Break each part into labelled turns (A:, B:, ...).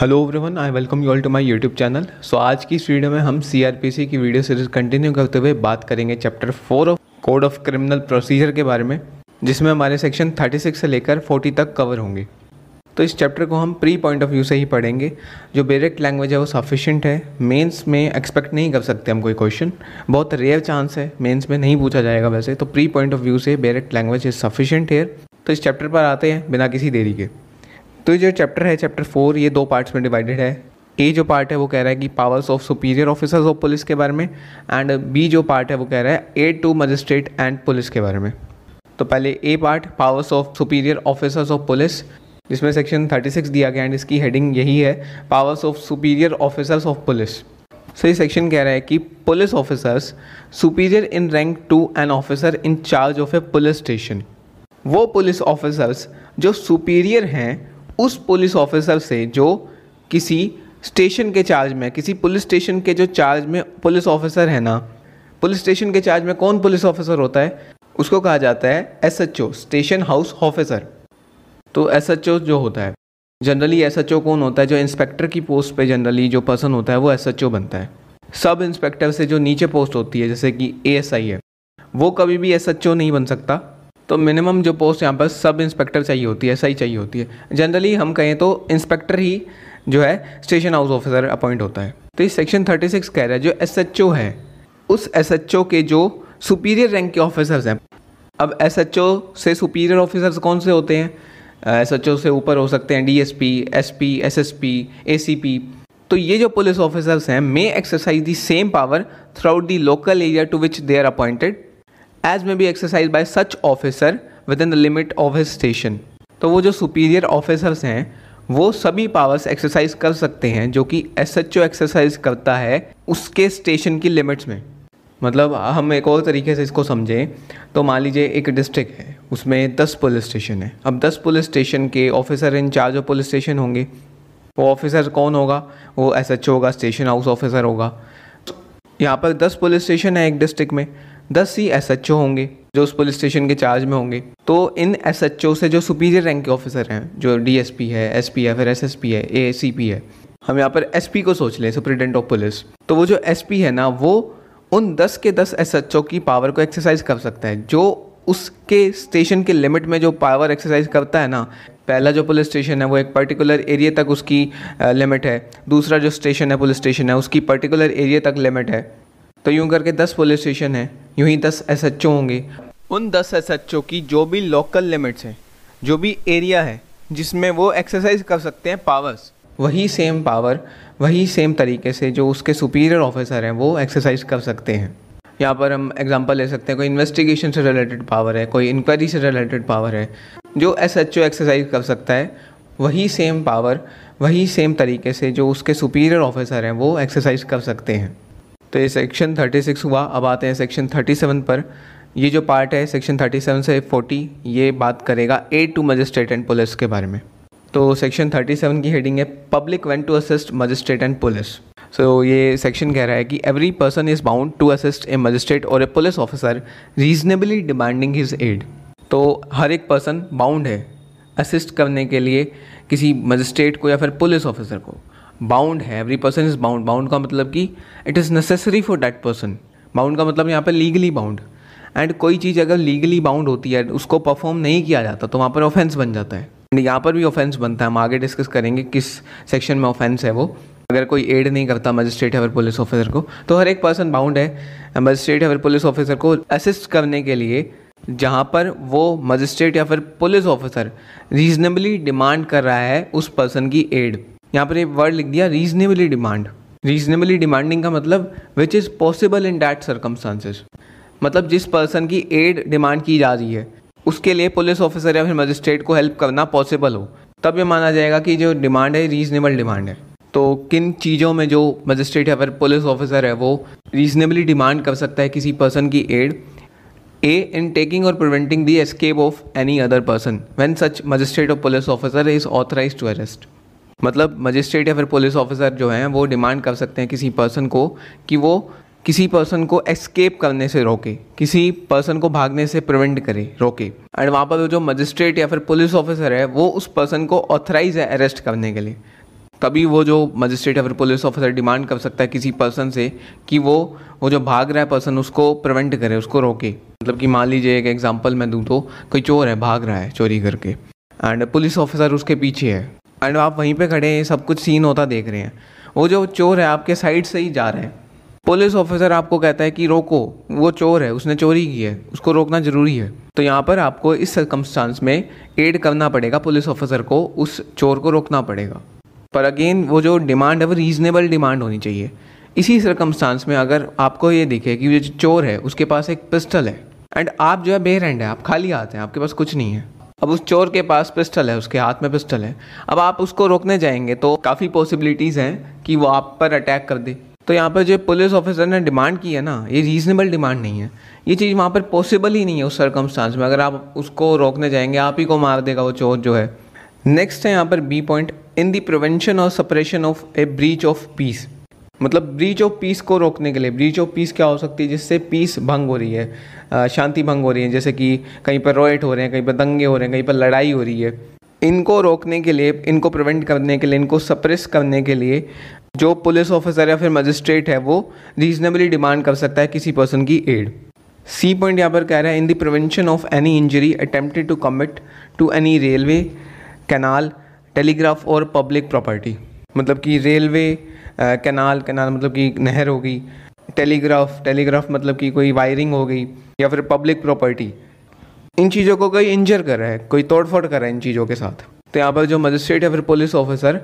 A: hello everyone I welcome you all to my YouTube channel so आज की इस video में हम सीआरपीसी की वीडियो सीरीज कंटिन्यू करते हुए बात करेंगे chapter four of code of criminal procedure के बारे में जिसमें हमारे सेक्शन 36 से लेकर 40 तक कवर होंगे तो इस चैप्टर को हम प्री पॉइंट ऑफ व्यू से ही पढ़ेंगे जो डायरेक्ट लैंग्वेज है वो सफिशेंट है मेन्स में एक्सपेक्ट नहीं कर सकते हम कोई क्वेश्चन बहुत रेयर चांस है मेन्स में नहीं पूछा जाएगा वैसे तो प्री पॉइंट ऑफ व्यू से direct language is sufficient here तो इस चैप्टर पर आते हैं बिना किसी देरी के तो ये जो चैप्टर है चैप्टर फोर ये दो पार्ट्स में डिवाइडेड है ए जो पार्ट है वो कह रहा है कि powers of superior officers of police के बारे में एंड बी जो पार्ट है वो कह रहा है A to magistrate and police के बारे में तो पहले A part powers of superior officers of police जिसमें सेक्शन 36 दिया गया एंड इसकी हेडिंग यही है powers of superior officers of police so ये सेक्शन कह रहा है कि police officers superior in rank to an officer in charge of a police station वो पुलिस ऑफिसर्स जो सुपीरियर हैं उस पुलिस ऑफिसर से जो किसी स्टेशन के चार्ज में किसी पुलिस स्टेशन के जो चार्ज में पुलिस ऑफिसर है ना पुलिस स्टेशन के चार्ज में कौन पुलिस ऑफिसर होता है उसको कहा जाता है S H O station house officer तो एस एच ओ जो होता है जनरली एस एच ओ कौन होता है जो इंस्पेक्टर की पोस्ट पे जनरली जो पर्सन होता है वो एस एच ओ बनता है सब इंस्पेक्टर से जो नीचे पोस्ट होती है जैसे कि ए एस आई है वो कभी भी एस एच ओ नहीं बन सकता तो मिनिमम जो पोस्ट यहाँ पर सब इंस्पेक्टर चाहिए होती है सही चाहिए होती है जनरली हम कहें तो इंस्पेक्टर ही जो है स्टेशन हाउस ऑफिसर अपॉइंट होता है तो इस सेक्शन 36 कह रहा है जो एस है उस एस के जो सुपीरियर रैंक के ऑफिसर्स हैं अब एस से सुपीरियर ऑफिसर्स कौन से होते हैं एस से ऊपर हो सकते हैं D S P S P S S P A C P तो ये जो पुलिस ऑफिसर्स हैं may exercise the same power throughout the local area to which they are appointed as may be exercise by such officer within the limit of his station तो वो जो superior officers हैं वो सभी powers exercise कर सकते हैं जो कि एस एच ओ एक्सरसाइज करता है उसके स्टेशन की लिमिट्स में मतलब हम एक और तरीके से इसको समझें तो मान लीजिए एक डिस्ट्रिक्ट है उसमें दस पुलिस स्टेशन है अब दस पुलिस स्टेशन के officer in charge of police station होंगे वो ऑफिसर कौन होगा वो एस एच ओ होगा स्टेशन हाउस ऑफिसर होगा यहाँ पर दस पुलिस स्टेशन है एक डिस्ट्रिक्ट में दस ही एस एच ओ होंगे जो उस पुलिस स्टेशन के चार्ज में होंगे तो इन एस एच ओ से जो सुपीरियर रैंक के ऑफिसर हैं जो डी एस पी है एस पी है फिर एस एस पी है ए सी पी है हम यहाँ पर एस पी को सोच लें सुप्रिटेंडेंट ऑफ पुलिस तो वो जो एस पी है ना वो उन दस के दस एस एच ओ की पावर को एक्सरसाइज कर सकता है जो उसके स्टेशन के लिमिट में जो पावर एक्सरसाइज करता है ना पहला जो पुलिस स्टेशन है वो एक पर्टिकुलर एरिया तक उसकी लिमिट है दूसरा जो स्टेशन है पुलिस स्टेशन है उसकी पर्टिकुलर एरिया तक लिमिट है तो यूं करके दस पुलिस स्टेशन हैं यूं ही दस एस एच होंगे उन दस एस एच की जो भी लोकल लिमिट्स हैं जो भी एरिया है जिसमें वो एक्सरसाइज कर सकते हैं पावर्स वही सेम पावर वही सेम तरीके से जो उसके सुपीरियर ऑफिसर हैं वो एक्सरसाइज कर सकते हैं यहाँ पर हम एग्जांपल ले सकते हैं कोई इन्वेस्टिगेशन से रिलेटेड पावर है कोई इंक्वायरी से रिलेटेड पावर है जो एस एच ओ एक्सरसाइज कर सकता है वही सेम पावर वही सेम तरीके से जो उसके सुपीरियर ऑफिसर हैं वो एक्सरसाइज कर सकते हैं तो ये सेक्शन 36 हुआ अब आते हैं सेक्शन 37 पर ये जो पार्ट है सेक्शन 37 से 40 ये बात करेगा aid to magistrate and police के बारे में तो सेक्शन 37 की हेडिंग है public when to assist magistrate and police so so, ये सेक्शन कह रहा है कि every person is bound to assist a magistrate or a police officer reasonably demanding his aid तो हर एक पर्सन बाउंड है असिस्ट करने के लिए किसी मजिस्ट्रेट को या फिर पुलिस ऑफिसर को बाउंड है every person is bound bound का मतलब कि it is necessary for that person bound का मतलब यहाँ पर लीगली बाउंड एंड कोई चीज़ अगर लीगली बाउंड होती है उसको परफॉर्म नहीं किया जाता तो वहाँ पर ऑफेंस बन जाता है एंड यहाँ पर भी ऑफेंस बनता है हम आगे डिस्कस करेंगे किस सेक्शन में ऑफेंस है वो अगर कोई एड नहीं करता मजिस्ट्रेट या फिर पुलिस ऑफिसर को तो हर एक पर्सन बाउंड है मजिस्ट्रेट या फिर पुलिस ऑफिसर को असिस्ट करने के लिए जहाँ पर वो मजिस्ट्रेट या फिर पुलिस ऑफिसर रीजनेबली डिमांड कर रहा है उस पर्सन की एड यहाँ पर एक वर्ड लिख दिया रीजनेबली डिमांड रीजनेबली डिमांडिंग का मतलब which is possible in that circumstances मतलब जिस पर्सन की एड डिमांड की जा रही है उसके लिए पुलिस ऑफिसर या फिर मजिस्ट्रेट को हेल्प करना पॉसिबल हो तब ये माना जाएगा कि जो डिमांड है रीजनेबल डिमांड है तो किन चीज़ों में जो मजिस्ट्रेट या फिर पुलिस ऑफिसर है वो रीजनेबली डिमांड कर सकता है किसी पर्सन की aid a in taking or preventing the escape of any other person when such magistrate or police officer is authorize to arrest मतलब मजिस्ट्रेट या फिर पुलिस ऑफिसर जो हैं वो डिमांड कर सकते हैं किसी पर्सन को कि वो किसी पर्सन को एस्केप करने से रोके किसी पर्सन को भागने से प्रिवेंट करे रोके एंड वहाँ पर जो मजिस्ट्रेट या फिर पुलिस ऑफिसर है वो उस पर्सन को ऑथराइज है अरेस्ट करने के लिए तभी वो जो मजिस्ट्रेट या फिर पुलिस ऑफिसर डिमांड कर सकता है किसी पर्सन से कि वो वो जो भाग रहा है पर्सन उसको प्रिवेंट करे उसको रोके मतलब कि मान लीजिए एक एग्जाम्पल मैं दूँ तो कोई चोर है भाग रहा है चोरी करके एंड पुलिस ऑफिसर उसके पीछे है एंड आप वहीं पे खड़े हैं सब कुछ सीन होता देख रहे हैं वो जो चोर है आपके साइड से ही जा रहे हैं पुलिस ऑफिसर आपको कहता है कि रोको वो चोर है उसने चोरी की है उसको रोकना ज़रूरी है तो यहाँ पर आपको इस सरकमस्टांस में एड करना पड़ेगा पुलिस ऑफिसर को उस चोर को रोकना पड़ेगा पर अगेन वो जो डिमांड है वो रीज़नेबल डिमांड होनी चाहिए इसी सरकमस्टांस में अगर आपको ये दिखे कि ये जो चोर है उसके पास एक पिस्टल है एंड आप जो है बेहर हैंड है आप खाली आते हैं आपके पास कुछ नहीं है अब उस चोर के पास पिस्टल है उसके हाथ में पिस्टल है अब आप उसको रोकने जाएंगे तो काफ़ी पॉसिबिलिटीज़ हैं कि वो आप पर अटैक कर दे तो यहाँ पर जो पुलिस ऑफिसर ने डिमांड की है ना ये रीज़नेबल डिमांड नहीं है ये चीज़ वहाँ पर पॉसिबल ही नहीं है उस सर्कमस्टांस में अगर आप उसको रोकने जाएंगे आप ही को मार देगा वो चोर जो है नेक्स्ट है यहाँ पर B point in the prevention or suppression of a breach of peace मतलब ब्रीच ऑफ पीस को रोकने के लिए ब्रीच ऑफ पीस क्या हो सकती है जिससे पीस भंग हो रही है शांति भंग हो रही है जैसे कि कहीं पर रोएट हो रहे हैं कहीं पर दंगे हो रहे हैं कहीं पर लड़ाई हो रही है इनको रोकने के लिए इनको प्रिवेंट करने के लिए इनको सप्रेस करने के लिए जो पुलिस ऑफिसर या फिर मजिस्ट्रेट है वो रीजनेबली डिमांड कर सकता है किसी पर्सन की एड सी पॉइंट यहाँ पर कह रहा है in the prevention of any injury attempted to commit to any railway canal telegraph or public property मतलब कि रेलवे कैनाल कैनाल मतलब कि नहर हो गई टेलीग्राफ टेलीग्राफ मतलब कि कोई वायरिंग हो गई या फिर पब्लिक प्रॉपर्टी इन चीज़ों को कोई इंजर कर रहा है कोई तोड़फोड़ कर रहा है इन चीज़ों के साथ तो यहाँ पर जो मजिस्ट्रेट या फिर पुलिस ऑफिसर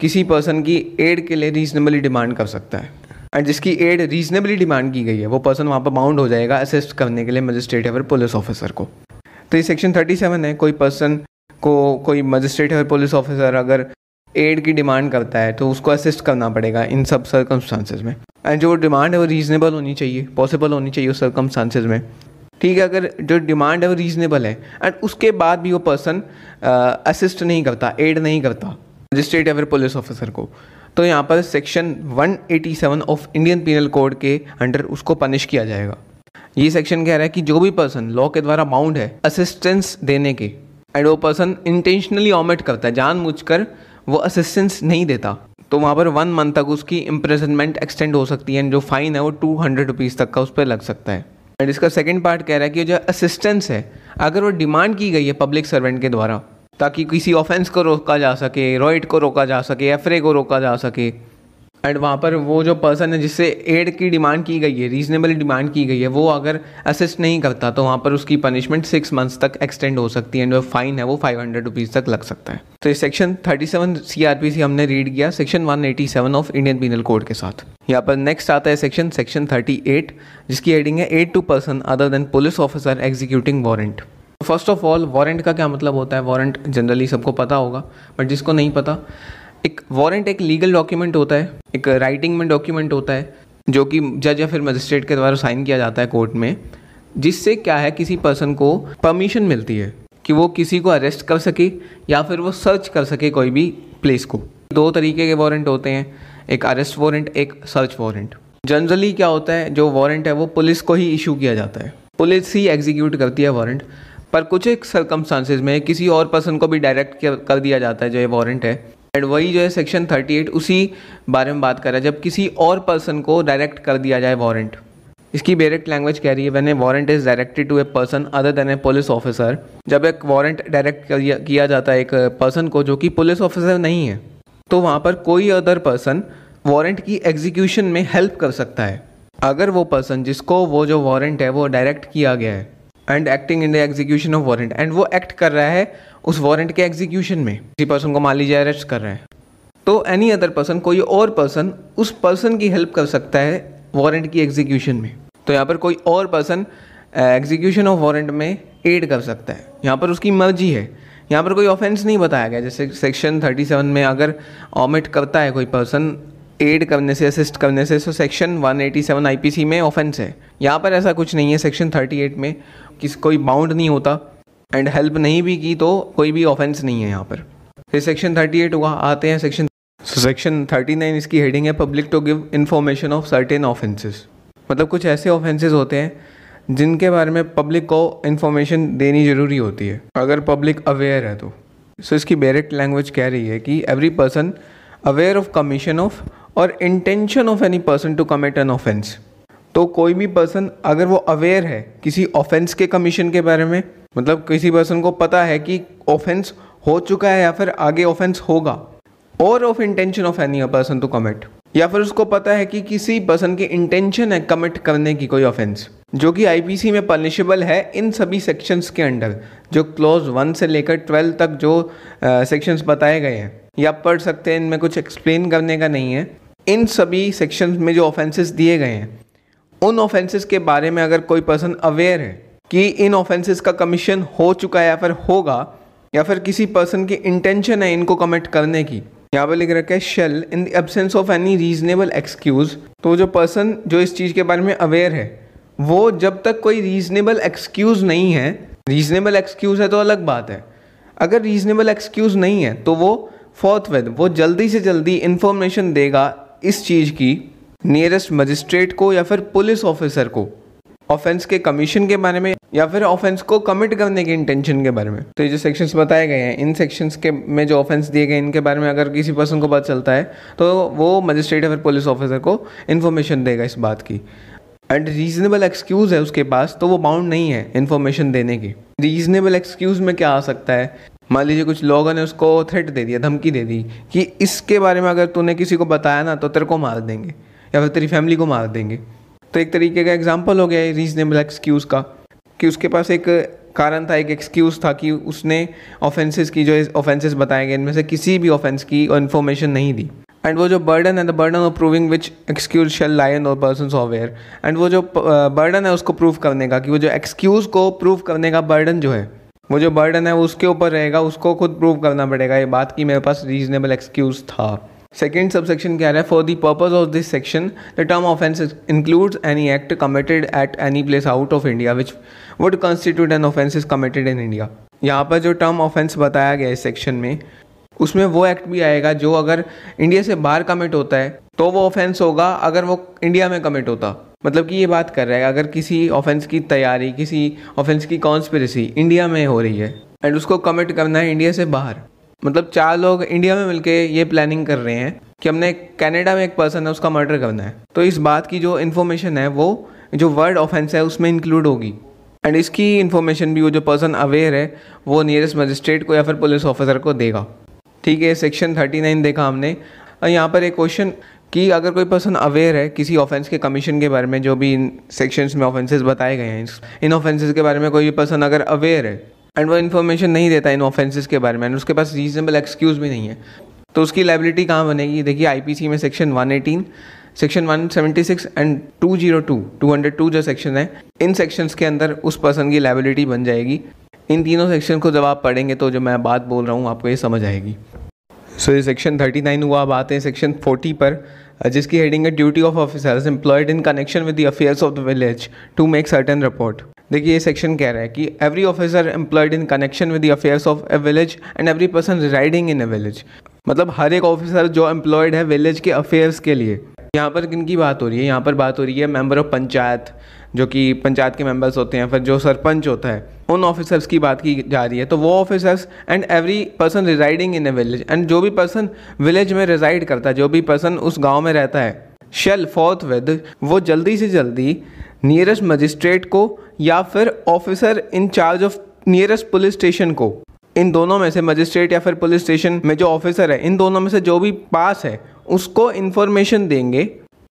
A: किसी पर्सन की एड के लिए रीजनेबली डिमांड कर सकता है एंड जिसकी एड रीजनेबली डिमांड की गई है वो पर्सन वहाँ पर बाउंड हो जाएगा असिस्ट करने के लिए मजिस्ट्रेट या फिर पुलिस ऑफिसर को तो ये सेक्शन थर्टी सेवन है कोई पर्सन को कोई मजिस्ट्रेट या फिर पुलिस ऑफिसर अगर एड की डिमांड करता है तो उसको असिस्ट करना पड़ेगा इन सब सर्कमस्टांसिस में एंड जो डिमांड है वो रीज़नेबल होनी चाहिए पॉसिबल होनी चाहिए उस सर्कमस्टांसिस में ठीक है अगर जो डिमांड है वो रीज़नेबल है एंड उसके बाद भी वो पर्सन असिस्ट नहीं करता एड नहीं करता मजिस्ट्रेट या फिर पुलिस ऑफिसर को तो यहाँ पर section 187 of Indian penal code के अंडर उसको पनिश किया जाएगा ये सेक्शन कह रहा है कि जो भी पर्सन लॉ के द्वारा बाउंड है असिस्टेंस देने के एंड वो पर्सन इंटेंशनली ऑमिट करता है जानबूझकर वो असिस्टेंस नहीं देता तो वहाँ पर वन मंथ तक उसकी इम्प्रेजनमेंट एक्सटेंड हो सकती है एंड जो फाइन है वो टू हंड्रेड रुपीज़ तक का उस पर लग सकता है एंड इसका सेकेंड पार्ट कह रहा है कि जो असिस्टेंस है अगर वो डिमांड की गई है पब्लिक सर्वेंट के द्वारा ताकि किसी ऑफेंस को रोका जा सके रॉइट को रोका जा सके एफरे को रोका जा सके एंड वहाँ पर वो जो पर्सन है जिससे एड की डिमांड की गई है रीजनेबल डिमांड की गई है वो अगर असिस्ट नहीं करता तो वहाँ पर उसकी पनिशमेंट सिक्स मंथ्स तक एक्सटेंड हो सकती है एंड जो फाइन है वो फाइव हंड्रेड रुपीज़ तक लग सकता है तो ये section thirty seven C R P C हमने रीड किया section one eighty seven of Indian penal code के साथ यहाँ पर नेक्स्ट आता है सेक्शन सेक्शन थर्टी एट जिसकी हेडिंग है aid to person other than police officer executing warrant first of all warrant का क्या मतलब होता है वारंट जनरली सबको पता होगा बट जिसको नहीं पता एक वारंट एक लीगल डॉक्यूमेंट होता है एक राइटिंग में डॉक्यूमेंट होता है जो कि जज या फिर मजिस्ट्रेट के द्वारा साइन किया जाता है कोर्ट में जिससे क्या है किसी पर्सन को परमिशन मिलती है कि वो किसी को अरेस्ट कर सके या फिर वो सर्च कर सके कोई भी प्लेस को दो तरीके के वारंट होते हैं एक अरेस्ट वारंट एक सर्च वारंट जनरली क्या होता है जो वारंट है वो पुलिस को ही इशू किया जाता है पुलिस ही एग्जीक्यूट करती है वारंट पर कुछ एक सरकमस्टांसिस में किसी और पर्सन को भी डायरेक्ट कर दिया जाता है जो ये वारंट है एंड वही जो है सेक्शन 38 उसी बारे में बात कर रहा है जब किसी और पर्सन को डायरेक्ट कर दिया जाए वारंट इसकी डायरेक्ट लैंग्वेज कह रही है when a warrant is directed to a person other than a police officer जब एक वारंट डायरेक्ट किया जाता है एक पर्सन को जो कि पुलिस ऑफिसर नहीं है तो वहाँ पर कोई अदर पर्सन वारंट की एग्जीक्यूशन में हेल्प कर सकता है अगर वो पर्सन जिसको वो जो वारंट है वो डायरेक्ट किया गया है and acting in the execution of warrant and वो एक्ट कर रहा है उस वारंट के एग्जीक्यूशन में किसी पर्सन को मान लीजिए अरेस्ट कर रहे हैं तो एनी अदर पर्सन कोई और पर्सन उस पर्सन की हेल्प कर सकता है वारंट की एग्जीक्यूशन में तो यहाँ पर कोई और पर्सन एग्जीक्यूशन ऑफ वारंट में एड कर सकता है यहाँ पर उसकी मर्जी है यहाँ पर कोई ऑफेंस नहीं बताया गया जैसे सेक्शन 37 में अगर ऑमिट करता है कोई पर्सन एड करने से असिस्ट करने से सो सेक्शन 187 आईपीसी में ऑफेंस है यहाँ पर ऐसा कुछ नहीं है सेक्शन 38 में किस कोई बाउंड नहीं होता एंड हेल्प नहीं भी की तो कोई भी ऑफेंस नहीं है यहाँ पर फिर सेक्शन थर्टी एट हुआ आते हैं सेक्शन सेक्शन थर्टी नाइन इसकी हेडिंग है public to give information of certain offences मतलब कुछ ऐसे ऑफेंसेस होते हैं जिनके बारे में पब्लिक को इन्फॉर्मेशन देनी ज़रूरी होती है अगर पब्लिक अवेयर है तो सो so, इसकी डायरेक्ट लैंग्वेज कह रही है कि every person aware of commission of और intention of any person to commit an offence तो कोई भी पर्सन अगर वो अवेयर है किसी ऑफेंस के कमीशन के बारे में मतलब किसी पर्सन को पता है कि ऑफेंस हो चुका है या फिर आगे ऑफेंस होगा or of intention of any person to commit या फिर उसको पता है कि किसी पर्सन की इंटेंशन है कमिट करने की कोई ऑफेंस जो कि आईपीसी में पनिशेबल है इन सभी सेक्शंस के अंडर जो क्लोज वन से लेकर ट्वेल्व तक जो सेक्शंस uh, बताए गए हैं या पढ़ सकते हैं इनमें कुछ एक्सप्लेन करने का नहीं है इन सभी सेक्शंस में जो ऑफेंसेस दिए गए हैं उन ऑफेंसेस के बारे में अगर कोई पर्सन अवेयर है कि इन ऑफेंसेस का कमीशन हो चुका है या फिर होगा या फिर किसी पर्सन की इंटेंशन है इनको कमिट करने की यहाँ पर लिख रखा है shall in the absence of any reasonable excuse तो जो पर्सन जो इस चीज़ के बारे में अवेयर है वो जब तक कोई रीजनेबल एक्सक्यूज़ नहीं है रीजनेबल एक्सक्यूज़ है तो अलग बात है अगर रीजनेबल एक्सक्यूज़ नहीं है तो वो फोर्थ विद वो जल्दी से जल्दी इन्फॉर्मेशन देगा इस चीज़ की नियरेस्ट मजिस्ट्रेट को या फिर पुलिस ऑफिसर को ऑफेंस के कमीशन के बारे में या फिर ऑफेंस को कमिट करने के इंटेंशन के बारे में तो ये जो सेक्शंस बताए गए हैं इन सेक्शंस के में जो ऑफेंस दिए गए इनके बारे में अगर किसी पर्सन को पता चलता है तो वो मजिस्ट्रेट या फिर पुलिस ऑफिसर को इन्फॉर्मेशन देगा इस बात की एंड रीजनेबल एक्सक्यूज़ है उसके पास तो वो बाउंड नहीं है इन्फॉर्मेशन देने की रीजनेबल एक्सक्यूज़ में क्या आ सकता है मान लीजिए कुछ लोगों ने उसको थ्रेट दे दिया धमकी दे दी कि इसके बारे में अगर तूने किसी को बताया ना तो तेरे को मार देंगे या फिर तेरी फैमिली को मार देंगे तो एक तरीके का एग्जाम्पल हो गया है रीजनेबल एक्सक्यूज़ का कि उसके पास एक कारण था एक एक्सक्यूज़ था कि उसने ऑफेंसेस की जो ऑफेंसेस बताए गए इनमें से किसी भी ऑफेंस की इन्फॉर्मेशन नहीं दी एंड वो जो बर्डन है the burden of proving which excuse shall lie on और पर्सन अवेयर एंड वो जो बर्डन है उसको प्रूव करने का कि वो जो एक्सक्यूज़ को प्रूव करने का बर्डन जो है वो जो बर्डन है उसके ऊपर रहेगा उसको खुद प्रूव करना पड़ेगा ये बात कि मेरे पास रीजनेबल एक्सक्यूज़ था सेकेंड सब सेक्शन क्या है for the purpose of this section the term offence includes any act committed at any place out of India which would constitute an offence is committed in India यहाँ पर जो term offence बताया गया है इस section में उसमें वो एक्ट भी आएगा जो अगर इंडिया से बाहर कमिट होता है तो वो ऑफेंस होगा अगर वो इंडिया में कमिट होता मतलब कि ये बात कर रहा है अगर किसी ऑफेंस की तैयारी किसी ऑफेंस की कॉन्स्पेरेसी इंडिया में हो रही है एंड उसको कमिट करना है इंडिया से बाहर मतलब चार लोग इंडिया में मिलके ये प्लानिंग कर रहे हैं कि हमने कनाडा में एक पर्सन है उसका मर्डर करना है तो इस बात की जो इन्फॉर्मेशन है वो जो वर्ड ऑफेंस है उसमें इंक्लूड होगी एंड इसकी इन्फॉर्मेशन भी वो जो पर्सन अवेयर है वो नियरेस्ट मजिस्ट्रेट को या फिर पुलिस ऑफिसर को देगा ठीक है सेक्शन थर्टी नाइन देखा हमने और यहाँ पर एक क्वेश्चन कि अगर कोई पर्सन अवेयर है किसी ऑफेंस के कमीशन के बारे में जो भी इन सेक्शंस में ऑफेंसेस बताए गए हैं इन ऑफेंसेस के बारे में कोई पर्सन अगर अवेयर है एंड वो इन्फॉर्मेशन नहीं देता इन ऑफेंसेस के बारे में एंड उसके पास रीजनेबल एक्सक्यूज़ भी नहीं है तो उसकी लाइबिलिटी कहाँ बनेगी देखिए आईपीसी में सेक्शन 118, सेक्शन 176 एंड 202, 202 जो सेक्शन है इन सेक्शंस के अंदर उस पर्सन की लाइबिलिटी बन जाएगी इन तीनों सेक्शन को जब आप पढ़ेंगे तो जो मैं बात बोल रहा हूँ आपको ये समझ आएगी सो so, ये सेक्शन 39 हुआ अब आते हैं सेक्शन 40 पर जिसकी हेडिंग है duty of officers employed in connection with the affairs of the village to make certain report देखिए ये सेक्शन कह रहा है कि every officer employed in connection with the affairs of a village and every person residing in a village मतलब हर एक officer जो एम्प्लॉयड है विलेज के अफेयर्स के लिए यहाँ पर किन की बात हो रही है यहाँ पर बात हो रही है मेंबर ऑफ पंचायत जो कि पंचायत के मेंबर्स होते हैं फिर जो सरपंच होता है उन ऑफिसर्स की बात की जा रही है तो वो officers and every person residing in a village and जो भी पर्सन विलेज में रिजाइड करता है जो भी पर्सन उस गाँव में रहता है शेल फोर्थ विद वो जल्दी से जल्दी नियरेस्ट मजिस्ट्रेट को या फिर officer in charge of nearest police station को इन दोनों में से मजिस्ट्रेट या फिर पुलिस स्टेशन में जो ऑफिसर है इन दोनों में से जो भी पास है उसको इन्फॉर्मेशन देंगे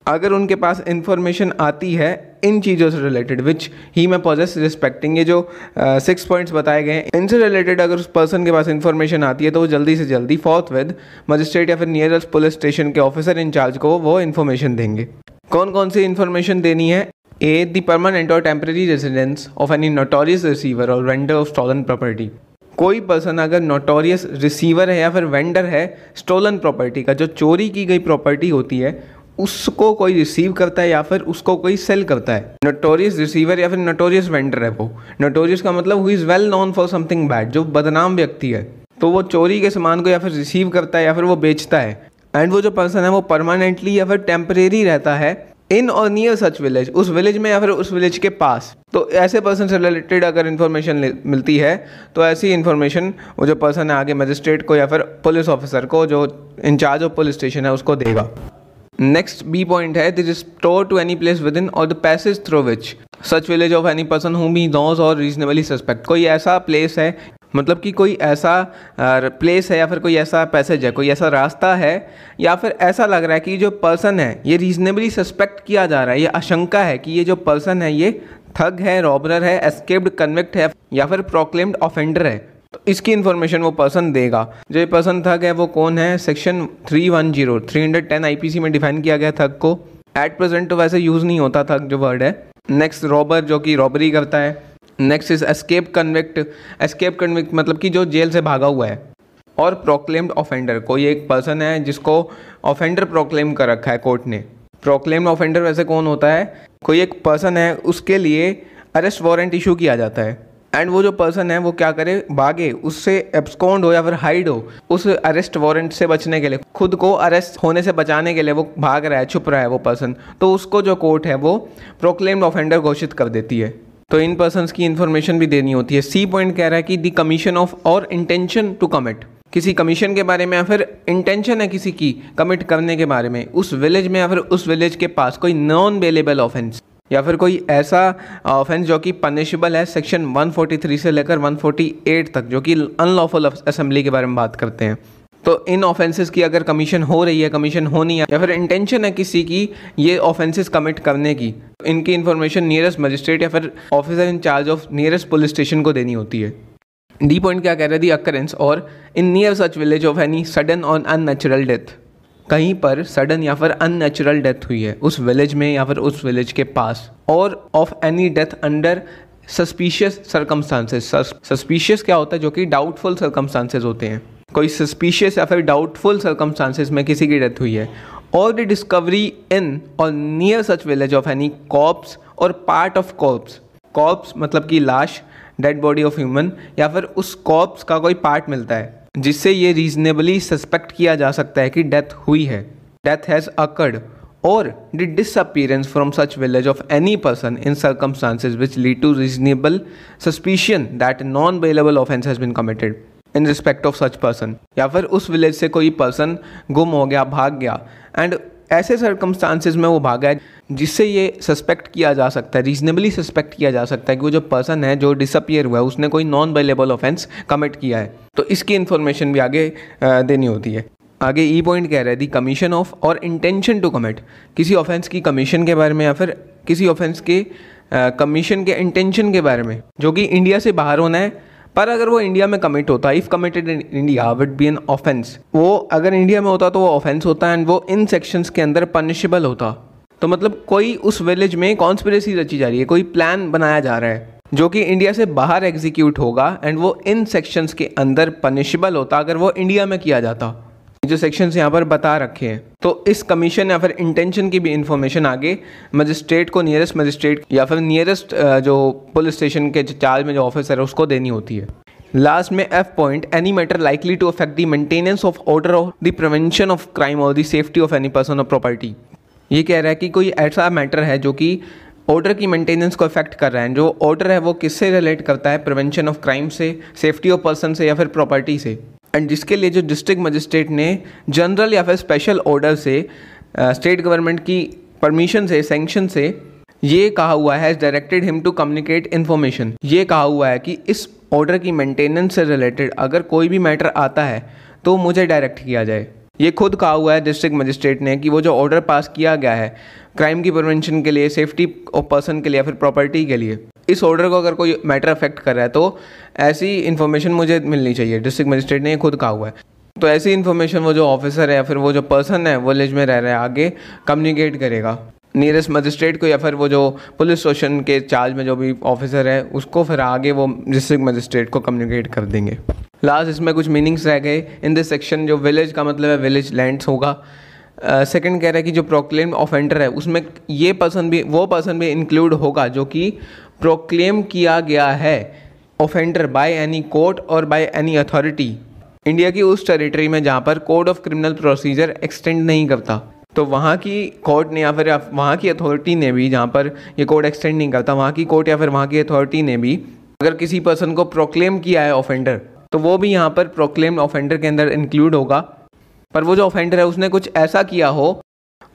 A: अगर उनके पास इन्फॉर्मेशन आती है इन चीज़ों से रिलेटेड विच ही मैं पॉजेस रिस्पेक्टिंग ये जो सिक्स uh, पॉइंट्स बताए गए हैं इनसे रिलेटेड अगर उस पर्सन के पास इन्फॉर्मेशन आती है तो वो जल्दी से जल्दी फोर्थ विद मजिस्ट्रेट या फिर नियरेस्ट पुलिस स्टेशन के ऑफिसर इंचार्ज को वो इन्फॉर्मेशन देंगे कौन कौन सी इन्फॉर्मेशन देनी है ए द परमानेंट और temporary residence of any notorious receiver और वेंडर ऑफ स्टॉलन प्रॉपर्टी कोई पर्सन अगर नोटोरियस रिसीवर है या फिर वेंडर है स्टोलन प्रॉपर्टी का जो चोरी की गई प्रॉपर्टी होती है उसको कोई रिसीव करता है या फिर उसको कोई सेल करता है नोटोरियस रिसीवर या फिर नोटोरियस वेंडर है वो नोटोरियस का मतलब हुई is well known for something bad जो बदनाम व्यक्ति है तो वो चोरी के सामान को या फिर रिसीव करता है या फिर वो बेचता है एंड वो जो पर्सन है वो परमानेंटली या फिर टेम्परेरी रहता है इन और नियर सच विलेज उस विलेज में या फिर उस विलेज के पास तो ऐसे पर्सन से रिलेटेड अगर इन्फॉर्मेशन मिलती है तो ऐसी इन्फॉर्मेशन वो जो पर्सन है आगे मजिस्ट्रेट को या फिर पुलिस ऑफिसर को जो इंचार्ज ऑफ पुलिस स्टेशन है उसको देगा नेक्स्ट बी पॉइंट है this is store to any place within इन और the passage through which such village of any person whom he knows और रीजनेबली सस्पेक्ट कोई ऐसा प्लेस है मतलब कि कोई ऐसा प्लेस है या फिर कोई ऐसा पैसेज है कोई ऐसा रास्ता है या फिर ऐसा लग रहा है कि जो पर्सन है ये रीज़नेबली सस्पेक्ट किया जा रहा है ये आशंका है कि ये जो पर्सन है ये थग है रॉबरर है एस्केप्ड कन्विक्ट है या फिर प्रोक्लेम्ड ऑफेंडर है तो इसकी इन्फॉर्मेशन वो पर्सन देगा जो ये पर्सन थग है वो कौन है सेक्शन 310 पी सी में डिफाइन किया गया थग को एट प्रेजेंट तो वैसे यूज़ नहीं होता थग जो वर्ड है नेक्स्ट रॉबर जो कि रॉबरी करता है next is escape convict escape convict मतलब कि जो जेल से भागा हुआ है और प्रोक्लेम्ड ऑफेंडर कोई एक पर्सन है जिसको ऑफेंडर प्रोक्लेम कर रखा है कोर्ट ने प्रोक्लेम्ड ऑफेंडर वैसे कौन होता है कोई एक पर्सन है उसके लिए अरेस्ट वारंट इशू किया जाता है एंड वो जो पर्सन है वो क्या करे भागे उससे एब्सकॉन्ड हो या फिर हाइड हो उस अरेस्ट वारंट से बचने के लिए खुद को अरेस्ट होने से बचाने के लिए वो भाग रहा है छुप रहा है वो पर्सन तो उसको जो कोर्ट है वो प्रोक्लेम्ड ऑफेंडर घोषित कर देती है तो इन पर्सन की इन्फॉर्मेशन भी देनी होती है सी पॉइंट कह रहा है कि दी कमीशन ऑफ और इंटेंशन टू कमिट किसी कमीशन के बारे में या फिर इंटेंशन है किसी की कमिट करने के बारे में उस विलेज में या फिर उस विलेज के पास कोई नॉन अवेलेबल ऑफेंस या फिर कोई ऐसा ऑफेंस जो कि पनिशेबल है सेक्शन 143 से लेकर 148 तक जो कि अनलॉफुल असेंबली के बारे में बात करते हैं तो इन ऑफेंसेस की अगर कमीशन हो रही है कमीशन होनी है या फिर इंटेंशन है किसी की ये ऑफेंसेस कमिट करने की तो इनकी इन्फॉर्मेशन नियरेस्ट मजिस्ट्रेट या फिर officer in charge of nearest police station को देनी होती है डी पॉइंट क्या कह रहे थे दी अक्रेंस और in near such village of any sudden और अननेचुरल डेथ कहीं पर सडन या फिर अननेचुरल डेथ हुई है उस विलेज में या फिर उस विलेज के पास और of any death under suspicious circumstances suspicious क्या होता है जो कि डाउटफुल सरकमस्टांसेस होते हैं कोई सस्पिशियस या फिर डाउटफुल सर्कमस्टांसिस में किसी की डेथ हुई है और द डिस्कवरी इन और near such village of any corpse और पार्ट ऑफ कॉप्स कॉप्स मतलब कि लाश डेड बॉडी ऑफ ह्यूमन या फिर उस कॉप्स का कोई पार्ट मिलता है जिससे ये रीजनेबली सस्पेक्ट किया जा सकता है कि डेथ हुई है डेथ हैज़ अकर्ड और the disappearance from such village of any person in circumstances which lead to reasonable suspicion that non bailable offence has been committed in respect of such person या फिर उस village से कोई person गुम हो गया भाग गया एंड ऐसे सर्कमस्टांसिस में वो भागा है जिससे ये सस्पेक्ट किया जा सकता है रीजनेबली सस्पेक्ट किया जा सकता है कि वो जो पर्सन है जो डिसअपियर हुआ है उसने कोई नॉन वेलेबल ऑफेंस कमिट किया है तो इसकी इन्फॉर्मेशन भी आगे देनी होती है आगे ई e पॉइंट कह रहे हैं दी कमीशन ऑफ और इंटेंशन टू कमिट किसी ऑफेंस की कमीशन के बारे में या फिर किसी ऑफेंस के कमीशन के इंटेंशन के बारे में जो कि इंडिया से बाहर होना है पर अगर वो इंडिया में कमिट होता if committed in India would be an offence वो अगर इंडिया में होता तो वो ऑफेंस होता एंड वो इन सेक्शंस के अंदर पनिशेबल होता तो मतलब कोई उस विलेज में कॉन्स्परेसी रची जा रही है कोई प्लान बनाया जा रहा है जो कि इंडिया से बाहर एग्जीक्यूट होगा एंड वो इन सेक्शंस के अंदर पनिशेबल होता अगर वो इंडिया में किया जाता जो सेक्शंस यहाँ पर बता रखे हैं तो इस कमीशन या फिर इंटेंशन की भी इन्फॉर्मेशन आगे मजिस्ट्रेट को नियरेस्ट मजिस्ट्रेट या फिर नियरेस्ट जो पुलिस स्टेशन के चार्ज में जो ऑफिसर है उसको देनी होती है लास्ट में F point any matter likely to affect the maintenance of order और द प्रिवेंशन ऑफ क्राइम और the safety of any person और प्रॉपर्टी ये कह रहा है कि कोई ऐसा मैटर है जो कि ऑर्डर की मेंटेनेंस को अफेक्ट कर रहा है जो ऑर्डर है वो किससे रिलेट करता है प्रिवेंशन ऑफ क्राइम से सेफ्टी ऑफ पर्सन से या फिर प्रॉपर्टी से एंड जिसके लिए जो डिस्ट्रिक्ट मजिस्ट्रेट ने जनरल या फिर स्पेशल ऑर्डर से स्टेट गवर्नमेंट की परमिशन से सेंक्शन से ये कहा हुआ है directed him to communicate information ये कहा हुआ है कि इस ऑर्डर की मेंटेनेंस से रिलेटेड अगर कोई भी मैटर आता है तो मुझे डायरेक्ट किया जाए ये खुद कहा हुआ है डिस्ट्रिक्ट मजिस्ट्रेट ने कि वो जो ऑर्डर पास किया गया है क्राइम की प्रिवेंशन के लिए सेफ्टी ऑफ पर्सन के लिए या फिर प्रॉपर्टी के लिए इस ऑर्डर को अगर कोई मैटर अफेक्ट कर रहा है तो ऐसी इन्फॉर्मेशन मुझे मिलनी चाहिए डिस्ट्रिक्ट मजिस्ट्रेट ने ये खुद कहा हुआ है तो ऐसी इन्फॉर्मेशन वो जो ऑफिसर है या फिर वो जो पर्सन है विलेज में रह रहे हैं आगे कम्युनिकेट करेगा नियरेस्ट मजिस्ट्रेट को या फिर वो जो पुलिस स्टेशन के चार्ज में जो भी ऑफिसर है उसको फिर आगे वो डिस्ट्रिक्ट मजिस्ट्रेट को कम्युनिकेट कर देंगे लास्ट इसमें कुछ मीनिंग्स रह गए इन दिस सेक्शन जो विलेज का मतलब है विलेज लैंड्स होगा सेकंड uh, कह रहा है कि जो प्रोक्लेम ऑफेंडर है उसमें ये पर्सन भी वो पर्सन भी इंक्लूड होगा जो कि प्रोक्लेम किया गया है ऑफेंडर बाय एनी कोर्ट और बाय एनी अथॉरिटी इंडिया की उस टेरिटरी में जहाँ पर code of criminal procedure extend नहीं करता तो वहाँ की कोर्ट ने या फिर वहाँ की अथॉरिटी ने भी जहाँ पर ये कोड एक्सटेंड नहीं करता वहाँ की कोर्ट या फिर वहाँ की अथॉरिटी ने भी अगर किसी पर्सन को प्रोक्लेम किया है ऑफेंडर तो वो भी यहाँ पर प्रोक्लेम ऑफेंडर के अंदर इंक्लूड होगा पर वो जो ऑफेंडर है उसने कुछ ऐसा किया हो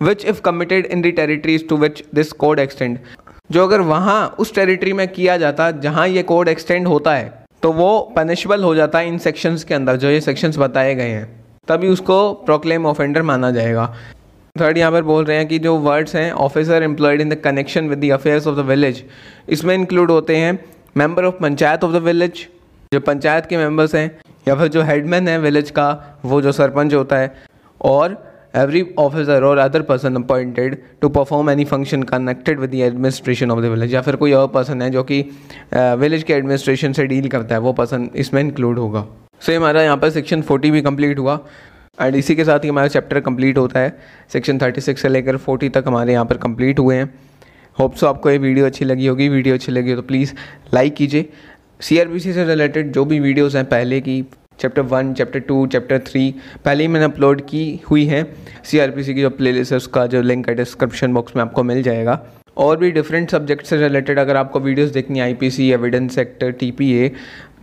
A: which if committed in the territories to which this code extend जो अगर वहाँ उस टेरिटरी में किया जाता जहाँ ये कोड एक्सटेंड होता है तो वो पनिशबल हो जाता है इन सेक्शंस के अंदर जो ये सेक्शंस बताए गए हैं तभी उसको प्रोक्लेम ऑफेंडर माना जाएगा थर्ड यहाँ पर बोल रहे हैं कि जो वर्ड्स हैं officer employed in the connection with the affairs of the village इसमें इंक्लूड होते हैं member of panchayat of the village जो पंचायत के मेंबर्स हैं या फिर जो हेडमैन है विलेज का वो जो सरपंच होता है और एवरी ऑफिसर और other person appointed to perform any function connected with the administration of the village या फिर कोई और पर्सन है जो कि विलेज के एडमिनिस्ट्रेशन से डील करता है वो पर्सन इसमें इंक्लूड होगा सो so, हमारा यहाँ पर सेक्शन फोर्टी भी कंप्लीट हुआ एंड इसी के साथ ही हमारा चैप्टर कंप्लीट होता है सेक्शन 36 से लेकर 40 तक हमारे यहाँ पर कंप्लीट हुए हैं होप सो आपको ये वीडियो अच्छी लगी होगी वीडियो अच्छी लगी हो तो प्लीज़ लाइक कीजिए सी से रिलेटेड जो भी वीडियोज़ हैं पहले की chapter one chapter two chapter three पहले ही मैंने अपलोड की हुई है सी की जो प्लेलिस्ट है उसका जो लिंक है डिस्क्रिप्शन बॉक्स में आपको मिल जाएगा और भी डिफरेंट सब्जेक्ट से रिलेटेड अगर आपको वीडियोस देखनी है I P C evidence sector T P A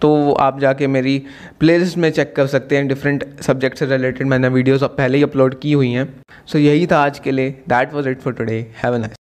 A: तो आप जाके मेरी प्लेलिस्ट में चेक कर सकते हैं डिफरेंट सब्जेक्ट से रिलेटेड मैंने वीडियोस अब पहले ही अपलोड की हुई हैं सो so, यही था आज के लिए that was it for today have a nice